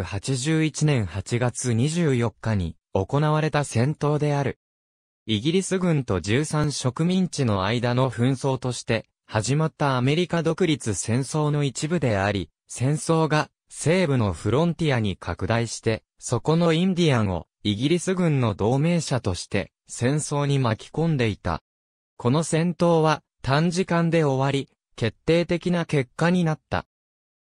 プ81年8月24日に行われた戦闘である。イギリス軍と13植民地の間の紛争として始まったアメリカ独立戦争の一部であり、戦争が西部のフロンティアに拡大して、そこのインディアンをイギリス軍の同盟者として戦争に巻き込んでいた。この戦闘は短時間で終わり、決定的な結果になった。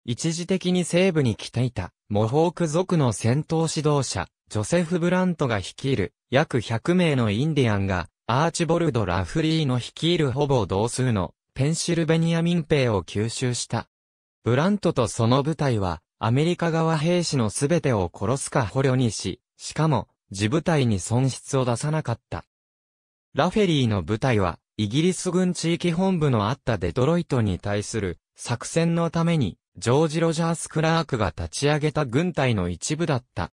一時的に西部に来ていたモホーク族の戦闘指導者、ジョセフ・ブラントが率いる約100名のインディアンが、アーチボルド・ラフリーの率いるほぼ同数のペンシルベニア民兵を吸収した。ブラントとその部隊は、アメリカ側兵士のすべてを殺すか捕虜にし、しかも、自部隊に損失を出さなかった。ラフェリーの部隊は、イギリス軍地域本部のあったデトロイトに対する作戦のためにジョージ・ロジャース・クラークが立ち上げた軍隊の一部だった。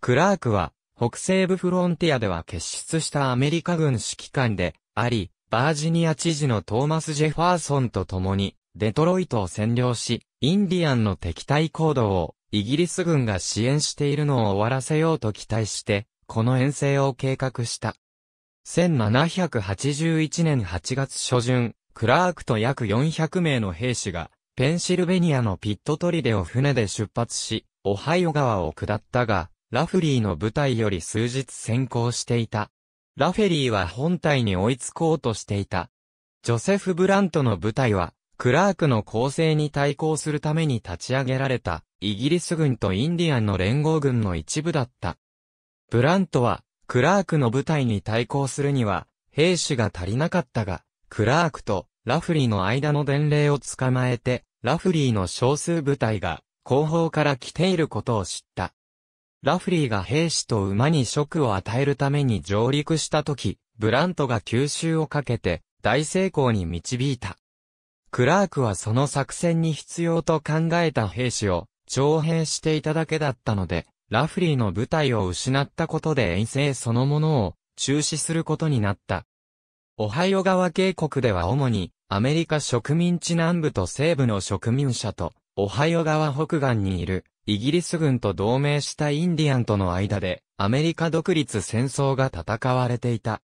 クラークは、北西部フロンティアでは結出したアメリカ軍指揮官であり、バージニア知事のトーマス・ジェファーソンと共に、デトロイトを占領し、インディアンの敵対行動を、イギリス軍が支援しているのを終わらせようと期待して、この遠征を計画した。1781年8月初旬、クラークと約400名の兵士が、ペンシルベニアのピットトリデを船で出発し、オハイオ川を下ったが、ラフリーの部隊より数日先行していた。ラフェリーは本体に追いつこうとしていた。ジョセフ・ブラントの部隊は、クラークの攻勢に対抗するために立ち上げられた、イギリス軍とインディアンの連合軍の一部だった。ブラントは、クラークの部隊に対抗するには、兵士が足りなかったが、クラークとラフリーの間の伝令を捕まえて、ラフリーの少数部隊が、後方から来ていることを知った。ラフリーが兵士と馬に職を与えるために上陸した時、ブラントが吸収をかけて、大成功に導いた。クラークはその作戦に必要と考えた兵士を、徴兵していただけだったので、ラフリーの部隊を失ったことで遠征そのものを中止することになった。オハイオ川渓谷では主にアメリカ植民地南部と西部の植民者と、オハイオ川北岸にいる、イギリス軍と同盟したインディアンとの間で、アメリカ独立戦争が戦われていた。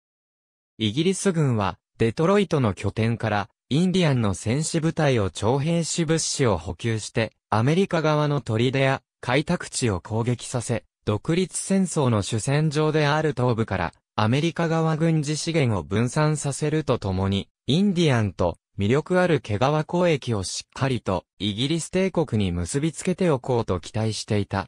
イギリス軍は、デトロイトの拠点から、インディアンの戦士部隊を徴兵し物資を補給して、アメリカ側の砦や開拓地を攻撃させ、独立戦争の主戦場である東部から、アメリカ側軍事資源を分散させるとともに、インディアンと魅力ある毛皮交易をしっかりとイギリス帝国に結びつけておこうと期待していた。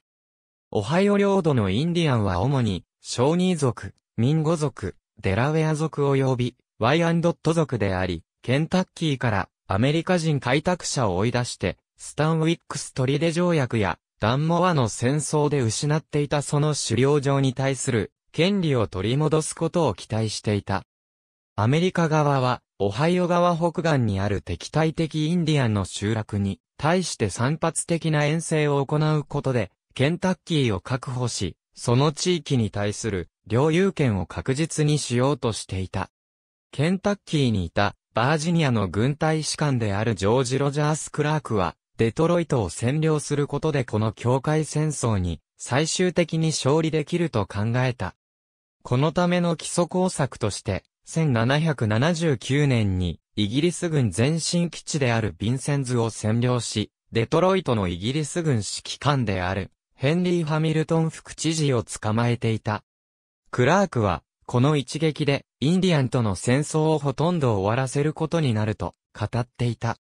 オハイオ領土のインディアンは主に、小ニー族、ミンゴ族、デラウェア族及び、ワイアンドット族であり、ケンタッキーからアメリカ人開拓者を追い出して、スタンウィックストリデ条約や、ダンモアの戦争で失っていたその狩猟場に対する権利を取り戻すことを期待していた。アメリカ側は、オハイオ川北岸にある敵対的インディアンの集落に、対して散発的な遠征を行うことで、ケンタッキーを確保し、その地域に対する領有権を確実にしようとしていた。ケンタッキーにいたバージニアの軍隊士官であるジョージ・ロジャース・クラークは、デトロイトを占領することでこの境界戦争に最終的に勝利できると考えた。このための基礎工作として、1779年に、イギリス軍前進基地であるヴィンセンズを占領し、デトロイトのイギリス軍指揮官である、ヘンリー・ハミルトン副知事を捕まえていた。クラークは、この一撃で、インディアンとの戦争をほとんど終わらせることになると、語っていた。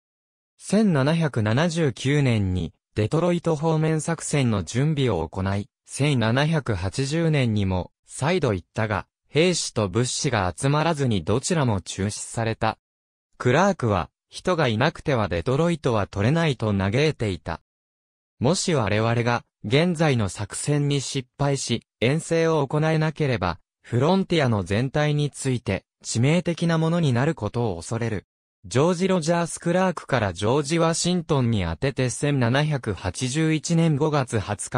1779年に、デトロイト方面作戦の準備を行い、1780年にも、再度行ったが、兵士と物資が集まらずにどちらも中止された。クラークは、人がいなくてはデトロイトは取れないと嘆いていた。もし我々が、現在の作戦に失敗し、遠征を行えなければ、フロンティアの全体について、致命的なものになることを恐れる。ジョージ・ロジャース・クラークからジョージ・ワシントンに当てて1781年5月20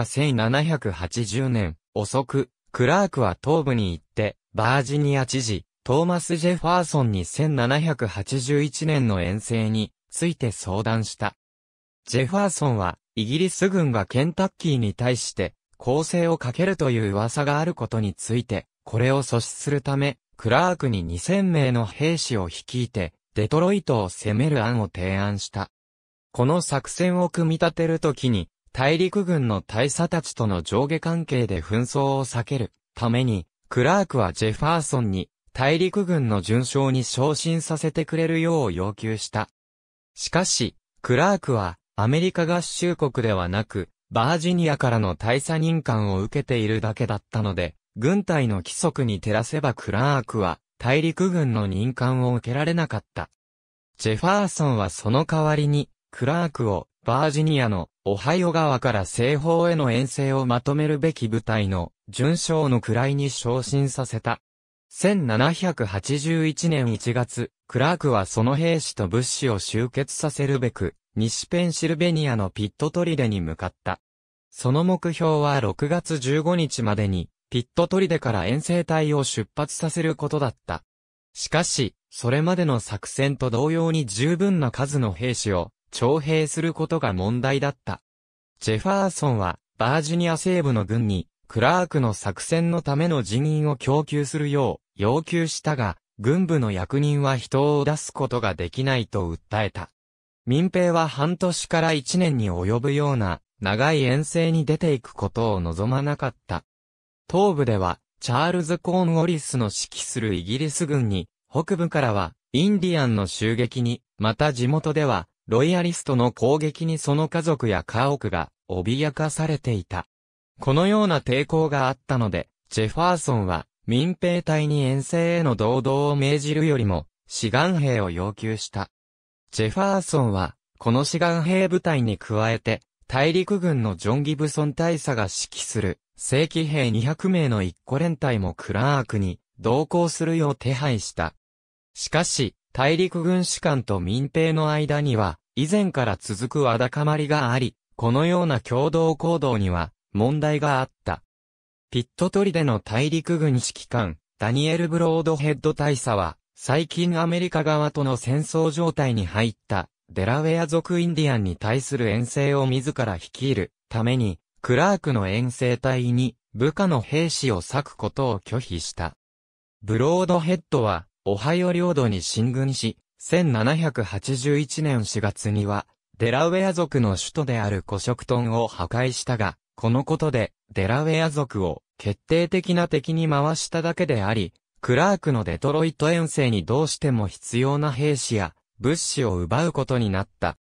日1780年、遅く、クラークは東部に行って、バージニア知事、トーマス・ジェファーソンに1781年の遠征について相談した。ジェファーソンは、イギリス軍がケンタッキーに対して攻勢をかけるという噂があることについて、これを阻止するため、クラークに2000名の兵士を率いて、デトロイトを攻める案を提案した。この作戦を組み立てるときに、大陸軍の大佐たちとの上下関係で紛争を避けるために、クラークはジェファーソンに大陸軍の巡将に昇進させてくれるよう要求した。しかし、クラークはアメリカ合衆国ではなく、バージニアからの大佐任官を受けているだけだったので、軍隊の規則に照らせばクラークは大陸軍の任官を受けられなかった。ジェファーソンはその代わりに、クラークをバージニアのオハイオ川から西方への遠征をまとめるべき部隊の準将の位に昇進させた。1781年1月、クラークはその兵士と物資を集結させるべく、西ペンシルベニアのピットトリデに向かった。その目標は6月15日までに、ピットトリデから遠征隊を出発させることだった。しかし、それまでの作戦と同様に十分な数の兵士を徴兵することが問題だった。ジェファーソンは、バージニア西部の軍に、クラークの作戦のための人員を供給するよう要求したが、軍部の役人は人を出すことができないと訴えた。民兵は半年から一年に及ぶような長い遠征に出ていくことを望まなかった。東部では、チャールズ・コーン・ウォリスの指揮するイギリス軍に、北部からは、インディアンの襲撃に、また地元では、ロイヤリストの攻撃にその家族や家屋が脅かされていた。このような抵抗があったので、ジェファーソンは民兵隊に遠征への堂々を命じるよりも、志願兵を要求した。ジェファーソンは、この志願兵部隊に加えて、大陸軍のジョン・ギブソン大佐が指揮する、正規兵200名の一個連隊もクラークに同行するよう手配した。しかし、大陸軍士官と民兵の間には、以前から続くわだかまりがあり、このような共同行動には、問題があった。ピット取りでの大陸軍指揮官、ダニエル・ブロードヘッド大佐は、最近アメリカ側との戦争状態に入ったデラウェア族インディアンに対する遠征を自ら率いるために、クラークの遠征隊に部下の兵士を割くことを拒否した。ブロードヘッドは、オハイオ領土に進軍し、1781年4月には、デラウェア族の首都である古食トンを破壊したが、このことで、デラウェア族を決定的な敵に回しただけであり、クラークのデトロイト遠征にどうしても必要な兵士や物資を奪うことになった。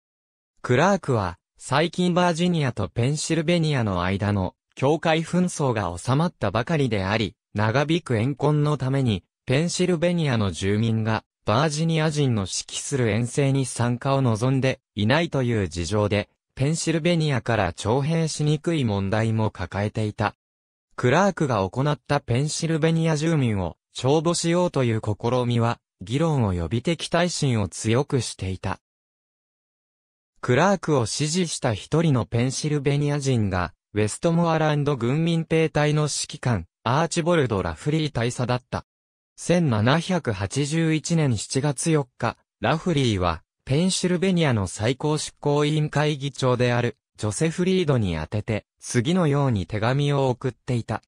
クラークは、最近バージニアとペンシルベニアの間の境界紛争が収まったばかりであり、長引く怨恨のために、ペンシルベニアの住民が、バージニア人の指揮する遠征に参加を望んでいないという事情で、ペンシルベニアから徴兵しにくい問題も抱えていた。クラークが行ったペンシルベニア住民を帳簿しようという試みは、議論を呼び的耐心を強くしていた。クラークを支持した一人のペンシルベニア人が、ウェストモアランド軍民兵隊の指揮官、アーチボルド・ラフリー大佐だった。1781年7月4日、ラフリーは、ペンシルベニアの最高執行委員会議長である、ジョセフリードに宛てて、次のように手紙を送っていた。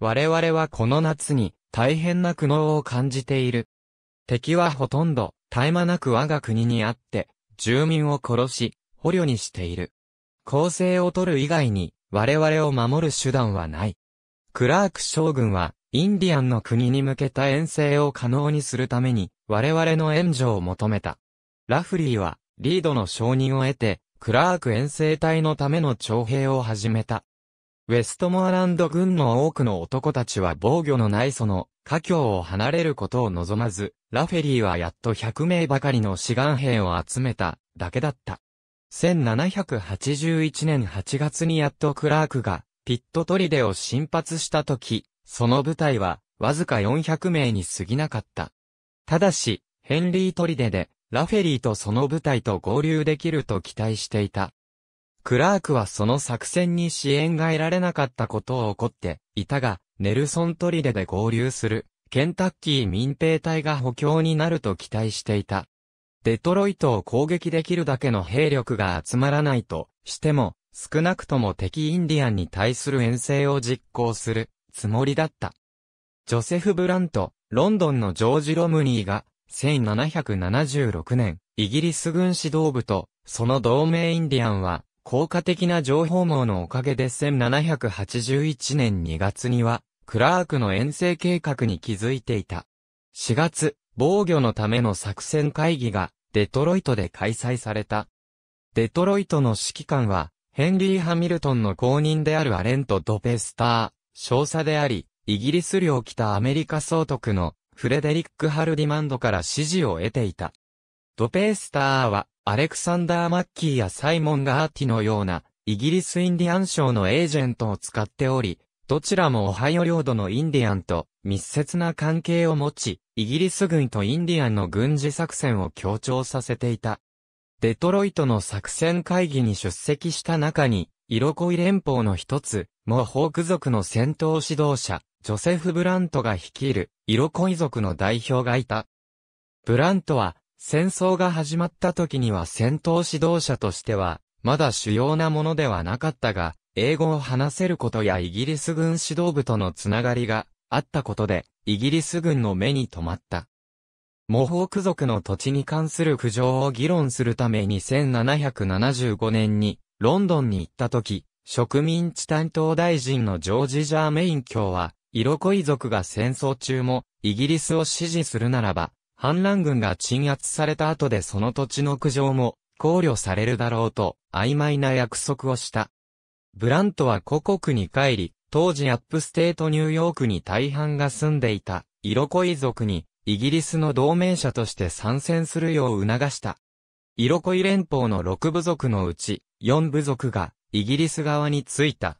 我々はこの夏に、大変な苦悩を感じている。敵はほとんど、絶え間なく我が国にあって、住民を殺し、捕虜にしている。攻勢を取る以外に、我々を守る手段はない。クラーク将軍は、インディアンの国に向けた遠征を可能にするために、我々の援助を求めた。ラフリーは、リードの承認を得て、クラーク遠征隊のための徴兵を始めた。ウェストモアランド軍の多くの男たちは防御のないその、家境を離れることを望まず、ラフェリーはやっと100名ばかりの志願兵を集めた、だけだった。1781年8月にやっとクラークが、ピットトリデを進発した時、その部隊は、わずか400名に過ぎなかった。ただし、ヘンリートリデで、ラフェリーとその部隊と合流できると期待していた。クラークはその作戦に支援が得られなかったことを怒っていたが、ネルソントリデで合流する、ケンタッキー民兵隊が補強になると期待していた。デトロイトを攻撃できるだけの兵力が集まらないとしても、少なくとも敵インディアンに対する遠征を実行するつもりだった。ジョセフ・ブラント、ロンドンのジョージ・ロムニーが1776年、イギリス軍指導部と、その同盟インディアンは、効果的な情報網のおかげで1781年2月には、クラークの遠征計画に気づいていた。4月、防御のための作戦会議が、デトロイトで開催された。デトロイトの指揮官は、ヘンリー・ハミルトンの公認であるアレント・ドペスター、少佐であり、イギリス領北アメリカ総督のフレデリック・ハルディマンドから支持を得ていた。ドペースターは、アレクサンダー・マッキーやサイモン・ガーティのような、イギリスインディアン省のエージェントを使っており、どちらもオハイオ領土のインディアンと密接な関係を持ち、イギリス軍とインディアンの軍事作戦を強調させていた。デトロイトの作戦会議に出席した中に、イロコイ連邦の一つ、モーホーク族の戦闘指導者、ジョセフ・ブラントが率いる、色恋族の代表がいた。ブラントは、戦争が始まった時には戦闘指導者としては、まだ主要なものではなかったが、英語を話せることやイギリス軍指導部とのつながりがあったことで、イギリス軍の目に留まった。モホーク族の土地に関する苦情を議論するために1775年にロンドンに行った時、植民地担当大臣のジョージ・ジャーメイン卿は、色恋族が戦争中も、イギリスを支持するならば、反乱軍が鎮圧された後でその土地の苦情も考慮されるだろうと曖昧な約束をした。ブラントは故国に帰り、当時アップステートニューヨークに大半が住んでいた色恋族にイギリスの同盟者として参戦するよう促した。色恋連邦の6部族のうち4部族がイギリス側についた。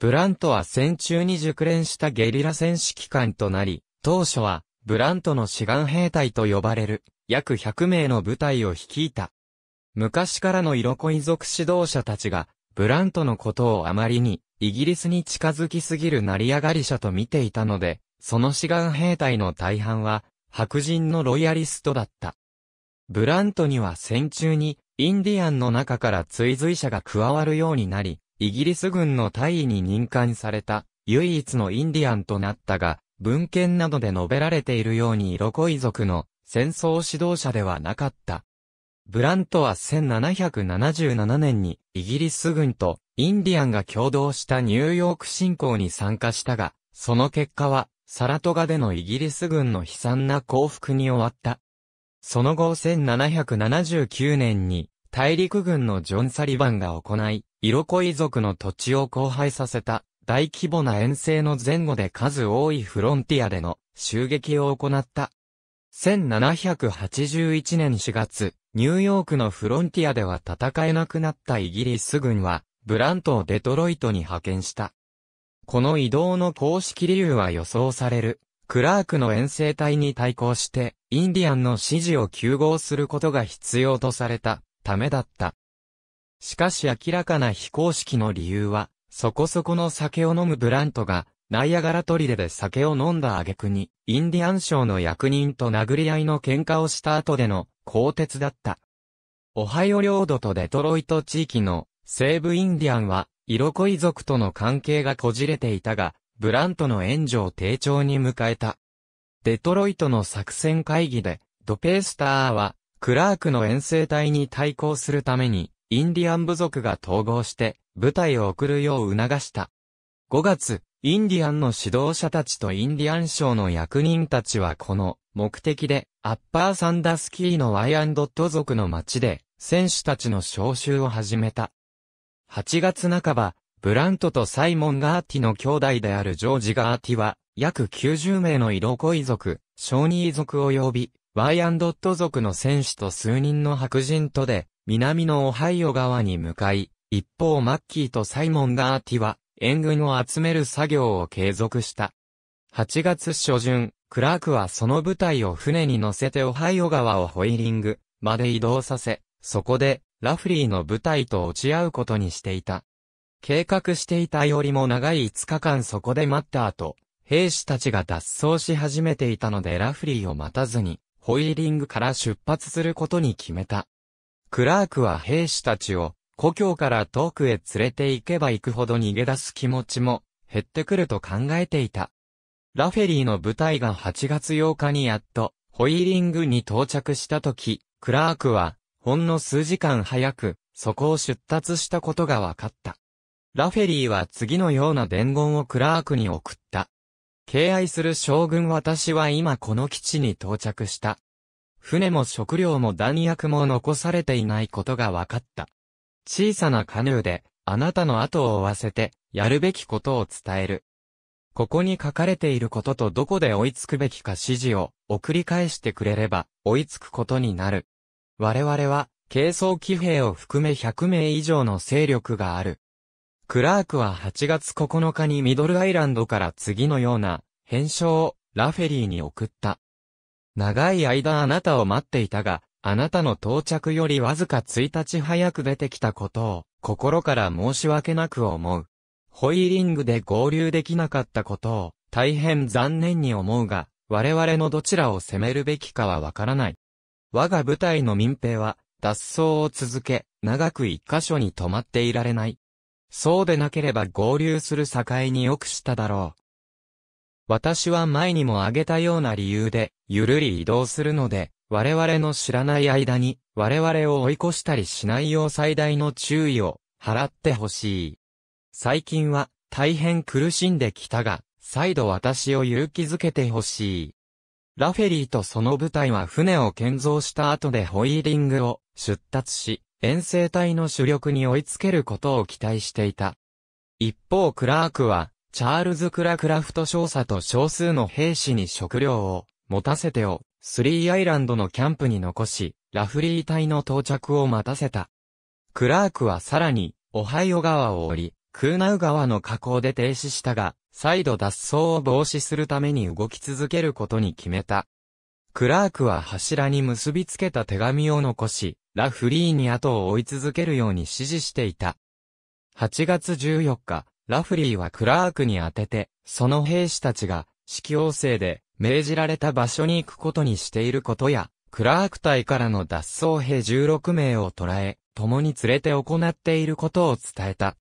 ブラントは戦中に熟練したゲリラ戦指揮官となり、当初は、ブラントの志願兵隊と呼ばれる、約100名の部隊を率いた。昔からの色恋族指導者たちが、ブラントのことをあまりに、イギリスに近づきすぎる成り上がり者と見ていたので、その志願兵隊の大半は、白人のロイヤリストだった。ブラントには戦中に、インディアンの中から追随者が加わるようになり、イギリス軍の大尉に任官された、唯一のインディアンとなったが、文献などで述べられているように色恋族の戦争指導者ではなかった。ブラントは1777年にイギリス軍とインディアンが共同したニューヨーク侵攻に参加したが、その結果はサラトガでのイギリス軍の悲惨な降伏に終わった。その後1779年に大陸軍のジョン・サリバンが行い、色恋族の土地を荒廃させた大規模な遠征の前後で数多いフロンティアでの襲撃を行った。1781年4月、ニューヨークのフロンティアでは戦えなくなったイギリス軍は、ブラントをデトロイトに派遣した。この移動の公式理由は予想される。クラークの遠征隊に対抗して、インディアンの支持を求合することが必要とされたためだった。しかし明らかな非公式の理由は、そこそこの酒を飲むブラントが、ナイアガラ砦で酒を飲んだ挙句に、インディアン省の役人と殴り合いの喧嘩をした後での更迭だった。オハイオ領土とデトロイト地域の西部インディアンは、色恋族との関係がこじれていたが、ブラントの援助を丁重に迎えた。デトロイトの作戦会議で、ドペースターは、クラークの遠征隊に対抗するために、インディアン部族が統合して部隊を送るよう促した。5月、インディアンの指導者たちとインディアン省の役人たちはこの目的でアッパーサンダスキーのワイアンドット族の町で選手たちの招集を始めた。8月半ば、ブラントとサイモン・ガーティの兄弟であるジョージ・ガーティは、約90名の色恋族、ショーニー族及び、ワイアンドット族の戦士と数人の白人とで、南のオハイオ川に向かい、一方マッキーとサイモン・ガーティは、援軍を集める作業を継続した。8月初旬、クラークはその部隊を船に乗せてオハイオ川をホイリングまで移動させ、そこで、ラフリーの部隊と落ち合うことにしていた。計画していたよりも長い5日間そこで待った後、兵士たちが脱走し始めていたのでラフリーを待たずに、ホイリングから出発することに決めた。クラークは兵士たちを、故郷から遠くへ連れて行けば行くほど逃げ出す気持ちも、減ってくると考えていた。ラフェリーの部隊が8月8日にやっと、ホイーリングに到着した時、クラークは、ほんの数時間早く、そこを出立したことが分かった。ラフェリーは次のような伝言をクラークに送った。敬愛する将軍私は今この基地に到着した。船も食料も弾薬も残されていないことが分かった。小さなカヌーで、あなたの後を追わせて、やるべきことを伝える。ここに書かれていることとどこで追いつくべきか指示を送り返してくれれば追いつくことになる。我々は軽装騎兵を含め100名以上の勢力がある。クラークは8月9日にミドルアイランドから次のような返書をラフェリーに送った。長い間あなたを待っていたが、あなたの到着よりわずか1日早く出てきたことを、心から申し訳なく思う。ホイーリングで合流できなかったことを、大変残念に思うが、我々のどちらを責めるべきかはわからない。我が部隊の民兵は、脱走を続け、長く一箇所に止まっていられない。そうでなければ合流する境によくしただろう。私は前にも挙げたような理由で、ゆるり移動するので、我々の知らない間に、我々を追い越したりしないよう最大の注意を払ってほしい。最近は大変苦しんできたが、再度私を勇気づけてほしい。ラフェリーとその部隊は船を建造した後でホイーリングを出立し、遠征隊の主力に追いつけることを期待していた。一方クラークは、チャールズ・クラクラフト少佐と少数の兵士に食料を持たせてを、スリーアイランドのキャンプに残し、ラフリー隊の到着を待たせた。クラークはさらに、オハイオ川を降り、クーナウ川の河口で停止したが、再度脱走を防止するために動き続けることに決めた。クラークは柱に結びつけた手紙を残し、ラフリーに後を追い続けるように指示していた。8月14日、ラフリーはクラークに当てて、その兵士たちが、指揮王制で、命じられた場所に行くことにしていることや、クラーク隊からの脱走兵16名を捕らえ、共に連れて行っていることを伝えた。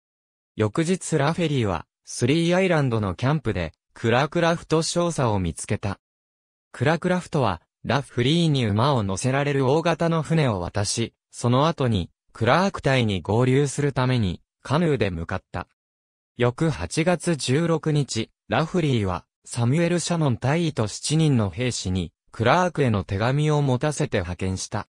翌日ラフェリーは、スリーアイランドのキャンプで、クラクラフト少佐を見つけた。クラクラフトは、ラフリーに馬を乗せられる大型の船を渡し、その後に、クラーク隊に合流するために、カヌーで向かった。翌8月16日、ラフリーは、サミュエル・シャノン大尉と7人の兵士に、クラークへの手紙を持たせて派遣した。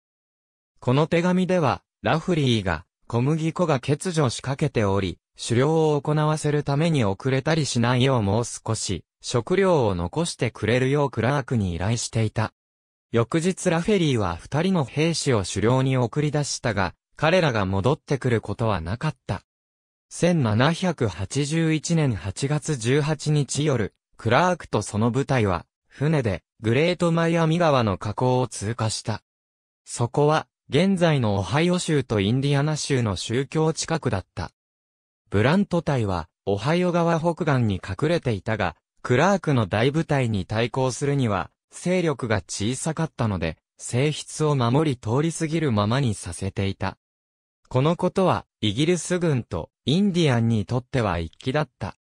この手紙では、ラフリーが、小麦粉が欠如しかけており、狩猟を行わせるために遅れたりしないようもう少し、食料を残してくれるようクラークに依頼していた。翌日ラフェリーは二人の兵士を狩猟に送り出したが、彼らが戻ってくることはなかった。1781年8月18日夜、クラークとその部隊は、船で、グレートマイアミ川の河口を通過した。そこは、現在のオハイオ州とインディアナ州の宗教近くだった。ブラント隊は、オハイオ川北岸に隠れていたが、クラークの大部隊に対抗するには、勢力が小さかったので、性質を守り通り過ぎるままにさせていた。このことは、イギリス軍とインディアンにとっては一気だった。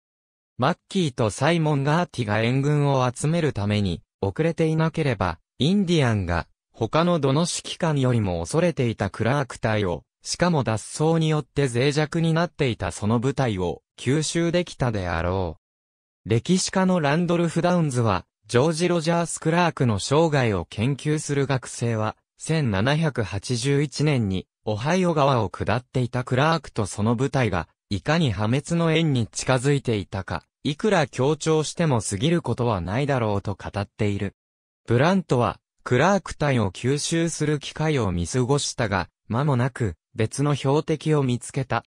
マッキーとサイモン・ガーティが援軍を集めるために、遅れていなければ、インディアンが、他のどの指揮官よりも恐れていたクラーク隊を、しかも脱走によって脆弱になっていたその部隊を、吸収できたであろう。歴史家のランドルフ・ダウンズは、ジョージ・ロジャース・クラークの生涯を研究する学生は、1781年にオハイオ川を下っていたクラークとその部隊が、いかに破滅の縁に近づいていたか、いくら強調しても過ぎることはないだろうと語っている。ブラントは、クラーク隊を吸収する機会を見過ごしたが、間もなく、別の標的を見つけた。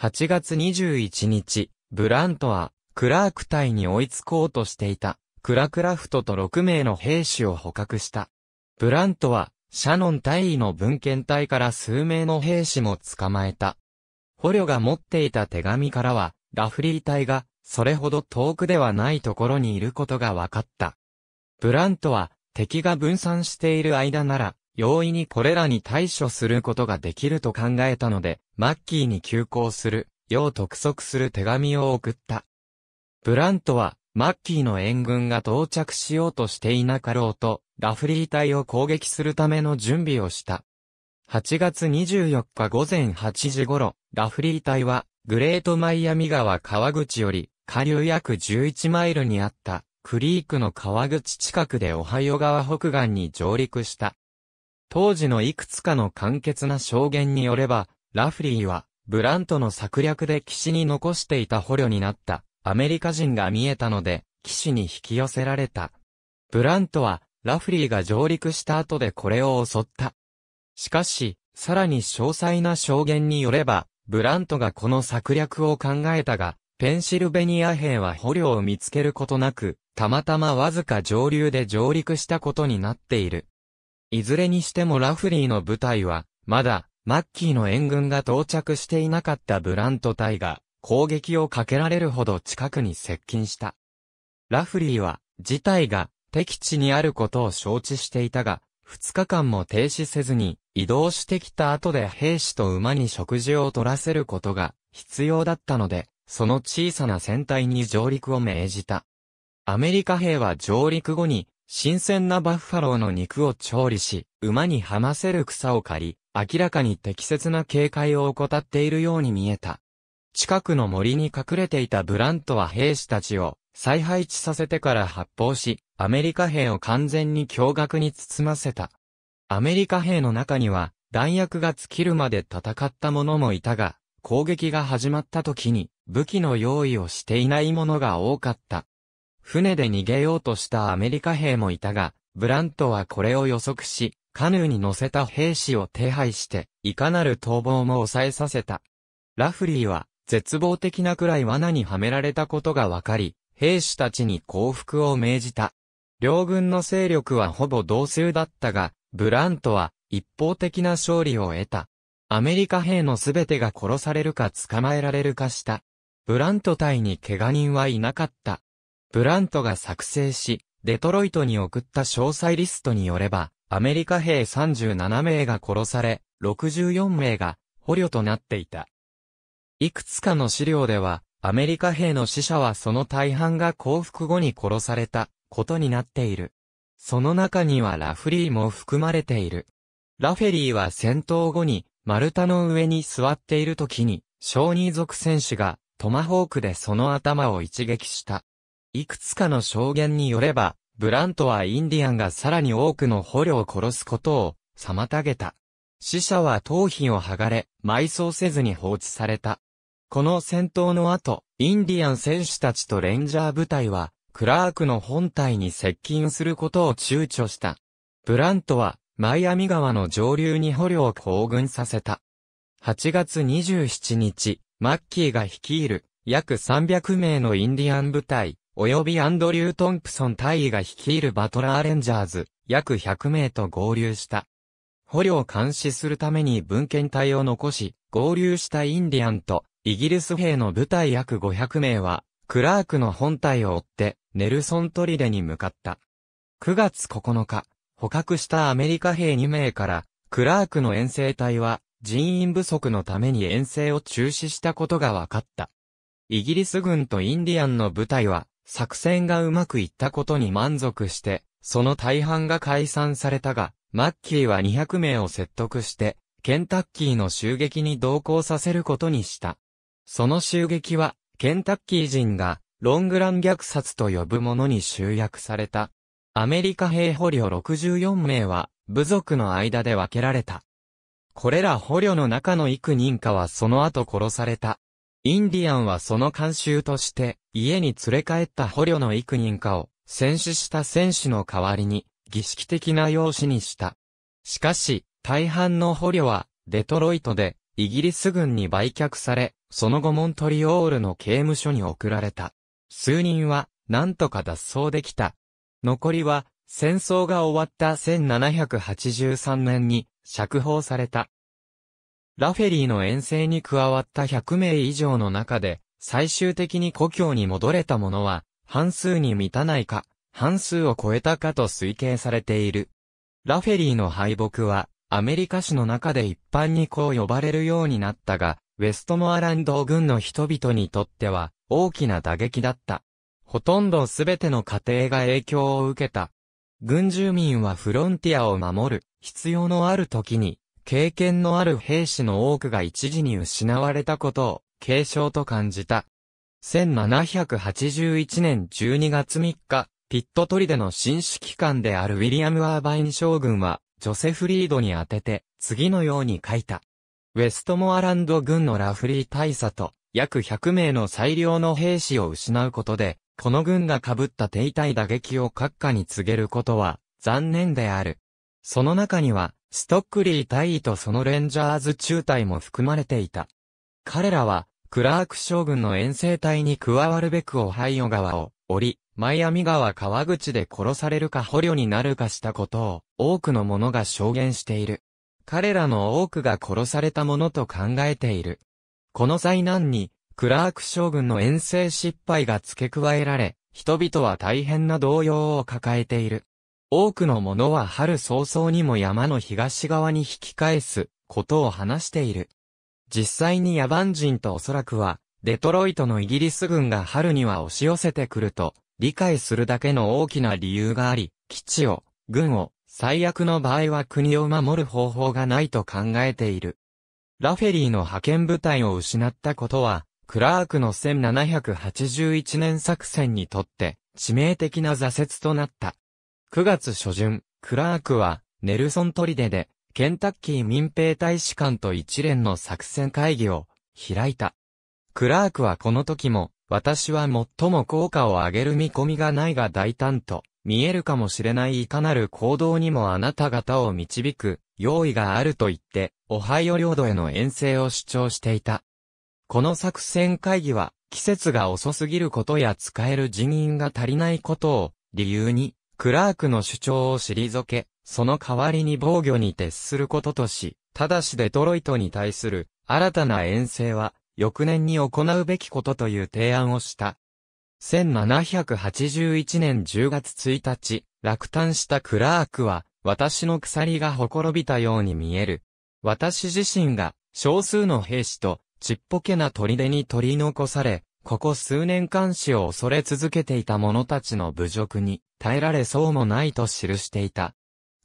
8月21日、ブラントは、クラーク隊に追いつこうとしていた、クラクラフトと6名の兵士を捕獲した。ブラントは、シャノン大尉の文献隊から数名の兵士も捕まえた。捕虜が持っていた手紙からは、ラフリー隊が、それほど遠くではないところにいることが分かった。ブラントは、敵が分散している間なら、容易にこれらに対処することができると考えたので、マッキーに急行する、よう督促する手紙を送った。ブラントは、マッキーの援軍が到着しようとしていなかろうと、ラフリー隊を攻撃するための準備をした。8月24日午前8時頃、ラフリー隊は、グレートマイアミ川川口より、下流約11マイルにあった、クリークの川口近くでオハイオ川北岸に上陸した。当時のいくつかの簡潔な証言によれば、ラフリーは、ブラントの策略で岸に残していた捕虜になった、アメリカ人が見えたので、騎士に引き寄せられた。ブラントは、ラフリーが上陸した後でこれを襲った。しかし、さらに詳細な証言によれば、ブラントがこの策略を考えたが、ペンシルベニア兵は捕虜を見つけることなく、たまたまわずか上流で上陸したことになっている。いずれにしてもラフリーの部隊は、まだ、マッキーの援軍が到着していなかったブラント隊が、攻撃をかけられるほど近くに接近した。ラフリーは、事態が敵地にあることを承知していたが、2日間も停止せずに、移動してきた後で兵士と馬に食事を取らせることが必要だったので、その小さな船体に上陸を命じた。アメリカ兵は上陸後に、新鮮なバッファローの肉を調理し、馬にはませる草を刈り、明らかに適切な警戒を怠っているように見えた。近くの森に隠れていたブラントは兵士たちを再配置させてから発砲し、アメリカ兵を完全に驚愕に包ませた。アメリカ兵の中には、弾薬が尽きるまで戦った者もいたが、攻撃が始まった時に武器の用意をしていない者が多かった。船で逃げようとしたアメリカ兵もいたが、ブラントはこれを予測し、カヌーに乗せた兵士を手配して、いかなる逃亡も抑えさせた。ラフリーは、絶望的なくらい罠にはめられたことが分かり、兵士たちに降伏を命じた。両軍の勢力はほぼ同数だったが、ブラントは一方的な勝利を得た。アメリカ兵のすべてが殺されるか捕まえられるかした。ブラント隊に怪我人はいなかった。ブラントが作成し、デトロイトに送った詳細リストによれば、アメリカ兵37名が殺され、64名が捕虜となっていた。いくつかの資料では、アメリカ兵の死者はその大半が降伏後に殺されたことになっている。その中にはラフリーも含まれている。ラフェリーは戦闘後に丸太の上に座っている時に、小児族戦士がトマホークでその頭を一撃した。いくつかの証言によれば、ブラントはインディアンがさらに多くの捕虜を殺すことを妨げた。死者は頭皮を剥がれ、埋葬せずに放置された。この戦闘の後、インディアン選手たちとレンジャー部隊は、クラークの本体に接近することを躊躇した。ブラントは、マイアミ川の上流に捕虜を行軍させた。8月27日、マッキーが率いる、約300名のインディアン部隊、及びアンドリュー・トンプソン大尉が率いるバトラー・レンジャーズ、約100名と合流した。捕虜を監視するために文献隊を残し、合流したインディアンとイギリス兵の部隊約500名は、クラークの本体を追って、ネルソントリデに向かった。9月9日、捕獲したアメリカ兵2名から、クラークの遠征隊は、人員不足のために遠征を中止したことが分かった。イギリス軍とインディアンの部隊は、作戦がうまくいったことに満足して、その大半が解散されたが、マッキーは200名を説得して、ケンタッキーの襲撃に同行させることにした。その襲撃は、ケンタッキー人が、ロングラン虐殺と呼ぶものに集約された。アメリカ兵捕虜64名は、部族の間で分けられた。これら捕虜の中の幾人かはその後殺された。インディアンはその慣習として、家に連れ帰った捕虜の幾人かを、戦死した戦士の代わりに、儀式的な用紙にした。しかし、大半の捕虜は、デトロイトで、イギリス軍に売却され、その後モントリオールの刑務所に送られた。数人は、なんとか脱走できた。残りは、戦争が終わった1783年に釈放された。ラフェリーの遠征に加わった100名以上の中で、最終的に故郷に戻れた者は、半数に満たないか、半数を超えたかと推計されている。ラフェリーの敗北は、アメリカ史の中で一般にこう呼ばれるようになったが、ウェストモアランド軍の人々にとっては大きな打撃だった。ほとんどすべての家庭が影響を受けた。軍住民はフロンティアを守る、必要のある時に、経験のある兵士の多くが一時に失われたことを警鐘と感じた。1781年12月3日、ピットトリでの新指揮官であるウィリアム・アーバイン将軍は、ジョセフリードに当てて、次のように書いた。ウェストモアランド軍のラフリー大佐と、約100名の最良の兵士を失うことで、この軍が被った手痛い打撃を閣下に告げることは、残念である。その中には、ストックリー大尉とそのレンジャーズ中隊も含まれていた。彼らは、クラーク将軍の遠征隊に加わるべくオハイオ川を降り、マイアミ川川口で殺されるか捕虜になるかしたことを、多くの者が証言している。彼らの多くが殺されたものと考えている。この災難に、クラーク将軍の遠征失敗が付け加えられ、人々は大変な動揺を抱えている。多くの者は春早々にも山の東側に引き返すことを話している。実際に野蛮人とおそらくは、デトロイトのイギリス軍が春には押し寄せてくると、理解するだけの大きな理由があり、基地を、軍を、最悪の場合は国を守る方法がないと考えている。ラフェリーの派遣部隊を失ったことは、クラークの1781年作戦にとって致命的な挫折となった。9月初旬、クラークはネルソントリデでケンタッキー民兵大使館と一連の作戦会議を開いた。クラークはこの時も、私は最も効果を上げる見込みがないが大胆と見えるかもしれないいかなる行動にもあなた方を導く、用意があると言って、オハイオ領土への遠征を主張していた。この作戦会議は、季節が遅すぎることや使える人員が足りないことを、理由に、クラークの主張を退け、その代わりに防御に徹することとし、ただしデトロイトに対する、新たな遠征は、翌年に行うべきことという提案をした。1781年10月1日、落胆したクラークは、私の鎖がほころびたように見える。私自身が、少数の兵士と、ちっぽけな砦に取り残され、ここ数年間死を恐れ続けていた者たちの侮辱に、耐えられそうもないと記していた。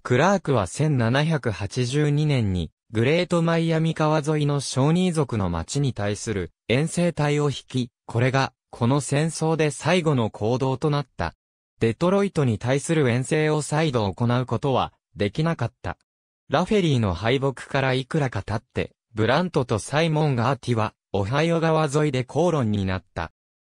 クラークは1782年に、グレートマイアミ川沿いの小児族の町に対する遠征隊を引き、これがこの戦争で最後の行動となった。デトロイトに対する遠征を再度行うことはできなかった。ラフェリーの敗北からいくらか経って、ブラントとサイモン・ガーティは、オハイオ川沿いで口論になった。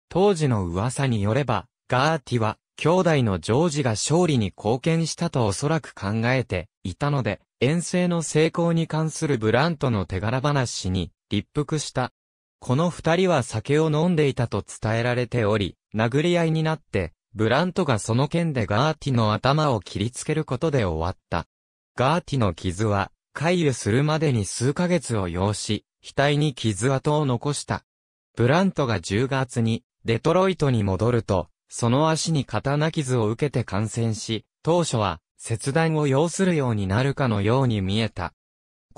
当時の噂によれば、ガーティは、兄弟のジョージが勝利に貢献したとおそらく考えていたので、遠征の成功に関するブラントの手柄話に立腹した。この二人は酒を飲んでいたと伝えられており、殴り合いになって、ブラントがその剣でガーティの頭を切りつけることで終わった。ガーティの傷は、回遊するまでに数ヶ月を要し、額に傷跡を残した。ブラントが10月に、デトロイトに戻ると、その足に刀傷を受けて感染し、当初は、切断を要するようになるかのように見えた。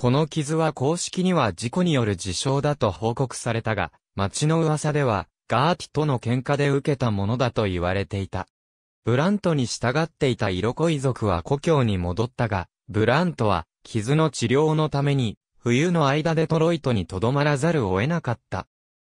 この傷は公式には事故による事象だと報告されたが、町の噂では、ガーティとの喧嘩で受けたものだと言われていた。ブラントに従っていた色ロコ族は故郷に戻ったが、ブラントは、傷の治療のために、冬の間デトロイトに留まらざるを得なかった。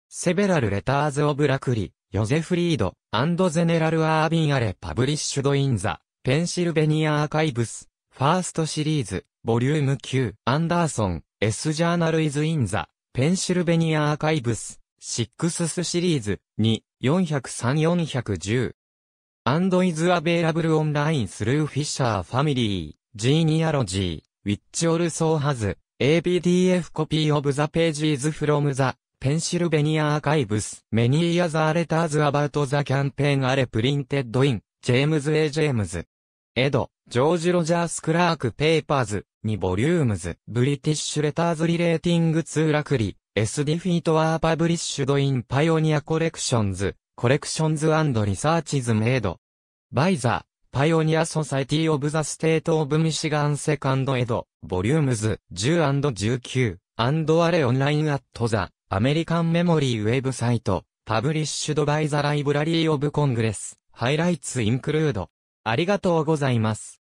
セベラル・レターズ・オブ・ラクリ、ヨゼフリード、アンド・ゼネラル・アービン・アレ・パブリッシュド・イン・ザ・ペンシルベニア・アーカイブス、ファーストシリーズ、ボリューム9、アンダーソン、S ジャーナルイズ・イン・ザ、ペンシルベニア・アーカイブス、シックススシリーズ、2、403-410。アンドイズ・アベイラブル・オンライン・スルー・フィッシャー・ファミリー、ジーニアロジー、ウィッチ・オル・ソー・ハズ、APDF コピー・オブ・ザ・ページーズ・フロム・ザ、ペンシルベニア・アーカイブス、メニー・アザー・レターズ・アバウト・ザ・キャンペーン・アレ・プリンテッド・イン、ジェームズ・エ・ジェームズ。エド。ジョージ・ロジャース・クラーク・ペーパーズ、2ボリュームズ、ブリティッシュ・レターズ・リレーティング・ツー・ラクリ、SD フィート・ワー・パブリッシュド・イン・パイオニア・コレクションズ、コレクションズ・リサーチズ・メイド。バイザー、パイオニア・ソサイティ・オブ・ザ・ステート・オブ・ミシガン・セカンド・エド、ボリュームズ、10&19、アンド・アレ・オンライン・アット・ザ、アメリカン・メモリー・ウェブサイト、パブリッシュド・バイザ・ライブラリー・オブ・コングレス、ハイライツ・インクルード。ありがとうございます。